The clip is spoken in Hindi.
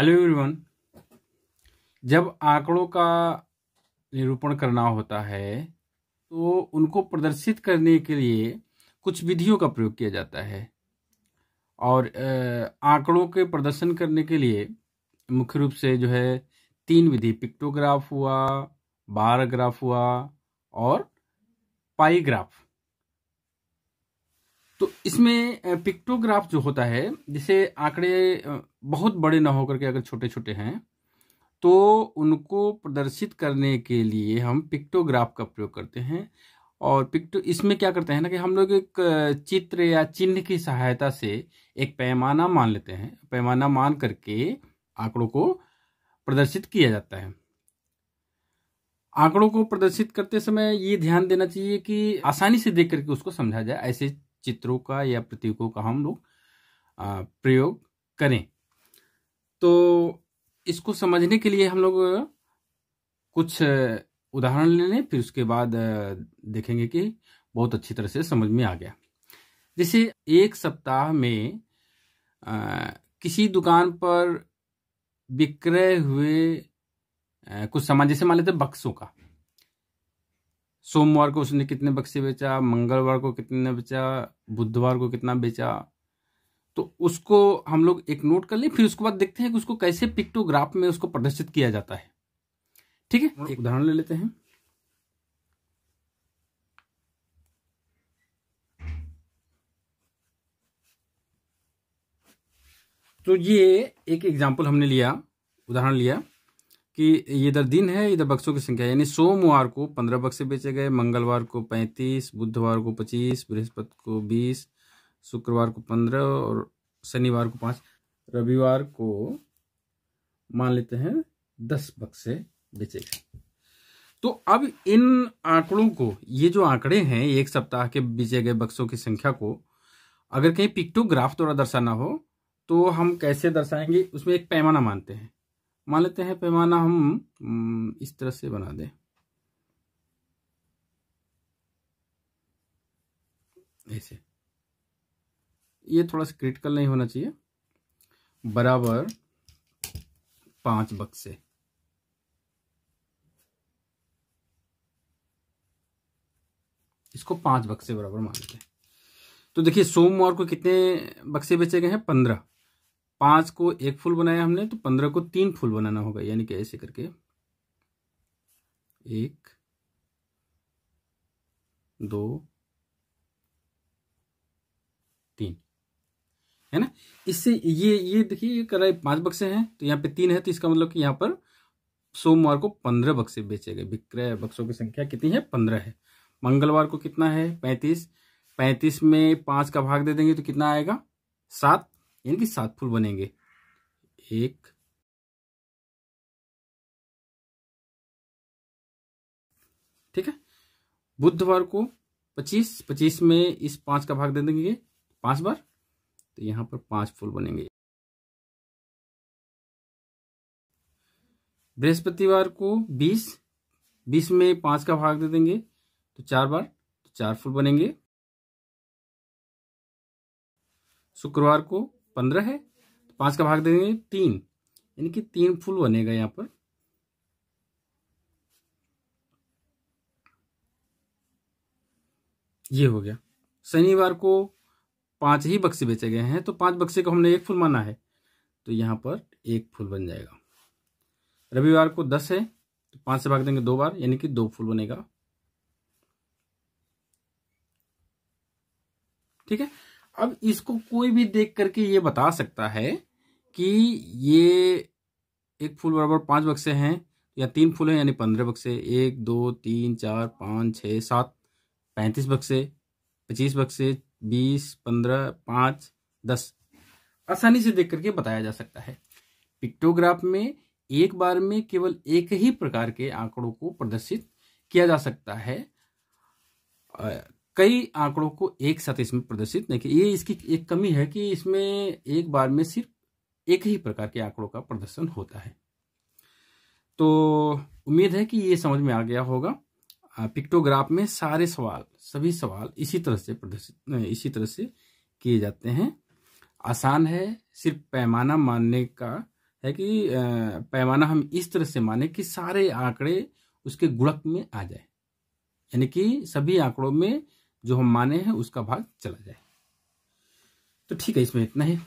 हेलो एवरीवन जब आंकड़ों का निरूपण करना होता है तो उनको प्रदर्शित करने के लिए कुछ विधियों का प्रयोग किया जाता है और आंकड़ों के प्रदर्शन करने के लिए मुख्य रूप से जो है तीन विधि पिक्टोग्राफ हुआ बार ग्राफ हुआ और पाई ग्राफ तो इसमें पिक्टोग्राफ जो होता है जिसे आंकड़े बहुत बड़े ना होकर के अगर छोटे छोटे हैं तो उनको प्रदर्शित करने के लिए हम पिक्टोग्राफ का प्रयोग करते हैं और पिक्टो इसमें क्या करते हैं ना कि हम लोग एक चित्र या चिन्ह की सहायता से एक पैमाना मान लेते हैं पैमाना मान करके आंकड़ों को प्रदर्शित किया जाता है आंकड़ों को प्रदर्शित करते समय ये ध्यान देना चाहिए कि आसानी से देख करके उसको समझा जाए ऐसे चित्रों का या प्रतीकों का हम लोग प्रयोग करें तो इसको समझने के लिए हम लोग कुछ उदाहरण ले लें फिर उसके बाद देखेंगे कि बहुत अच्छी तरह से समझ में आ गया जैसे एक सप्ताह में आ, किसी दुकान पर बिक्रे हुए आ, कुछ सामान जैसे मान लेते बक्सों का सोमवार को उसने कितने बक्से बेचा मंगलवार को कितने बेचा बुधवार को कितना बेचा तो उसको हम लोग एक नोट कर लें फिर उसके बाद देखते हैं कि उसको कैसे पिक्टोग्राफ में उसको प्रदर्शित किया जाता है ठीक है एक उदाहरण ले लेते हैं तो ये एक एग्जाम्पल हमने लिया उदाहरण लिया कि इधर दिन है इधर बक्सों की संख्या यानी सोमवार को पंद्रह बक्से बेचे गए मंगलवार को पैंतीस बुधवार को पच्चीस बृहस्पति को बीस शुक्रवार को पंद्रह और शनिवार को पाँच रविवार को मान लेते हैं दस बक्से बेचे गए तो अब इन आंकड़ों को ये जो आंकड़े हैं एक सप्ताह के बेचे गए बक्सों की संख्या को अगर कहीं पिक्टोग्राफ द्वारा दर्शाना हो तो हम कैसे दर्शाएंगे उसमें एक पैमाना मानते हैं मान लेते हैं पैमाना हम इस तरह से बना दें ऐसे ये थोड़ा सा क्रिटिकल नहीं होना चाहिए बराबर पांच बक्से इसको पांच बक्से बराबर मान लेते हैं तो देखिए सोमवार को कितने बक्से बेचे गए हैं पंद्रह पांच को एक फूल बनाया हमने तो पंद्रह को तीन फूल बनाना होगा यानी कि ऐसे करके एक दो तीन है ना इससे ये ये देखिए ये कराई पांच बक्से हैं तो यहाँ पे तीन है तो इसका मतलब कि यहाँ पर सोमवार को पंद्रह बक्से बेचे गए विक्रय बक्सों की संख्या कितनी है पंद्रह है मंगलवार को कितना है पैंतीस पैंतीस में पांच का भाग दे देंगे तो कितना आएगा सात यानी कि सात फूल बनेंगे एक ठीक है बुधवार को पच्चीस पच्चीस में इस पांच का भाग दे देंगे पांच बार तो यहां पर पांच फूल बनेंगे बृहस्पतिवार को बीस बीस में पांच का भाग दे देंगे तो चार बार तो चार फूल बनेंगे शुक्रवार को पंद्रह है तो पांच का भाग देंगे तीन यानी कि तीन फूल बनेगा यहाँ पर ये हो गया शनिवार को पांच ही बक्से बेचे गए हैं तो पांच बक्से को हमने एक फूल माना है तो यहाँ पर एक फूल बन जाएगा रविवार को दस है तो पांच से भाग देंगे दो बार यानी कि दो फूल बनेगा ठीक है अब इसको कोई भी देख करके ये बता सकता है कि ये एक फूल बराबर पांच बक्से हैं या तीन फूल हैं यानी पंद्रह बक्से एक दो तीन चार पाँच छः सात पैंतीस बक्से पच्चीस बक्से बीस पंद्रह पाँच दस आसानी से देख करके बताया जा सकता है पिक्टोग्राफ में एक बार में केवल एक ही प्रकार के आंकड़ों को प्रदर्शित किया जा सकता है कई आंकड़ों को एक साथ इसमें प्रदर्शित नहीं किया ये इसकी एक कमी है कि इसमें एक बार में सिर्फ एक ही प्रकार के आंकड़ों का प्रदर्शन होता है तो उम्मीद है कि ये समझ में आ गया होगा पिक्टोग्राफ में सारे सवाल सभी सवाल इसी तरह से प्रदर्शित इसी तरह से किए जाते हैं आसान है सिर्फ पैमाना मानने का है कि पैमाना हम इस तरह से माने कि सारे आंकड़े उसके गुणक में आ जाए यानी कि सभी आंकड़ों में जो हम माने हैं उसका भाग चला जाए तो ठीक है इसमें इतना ही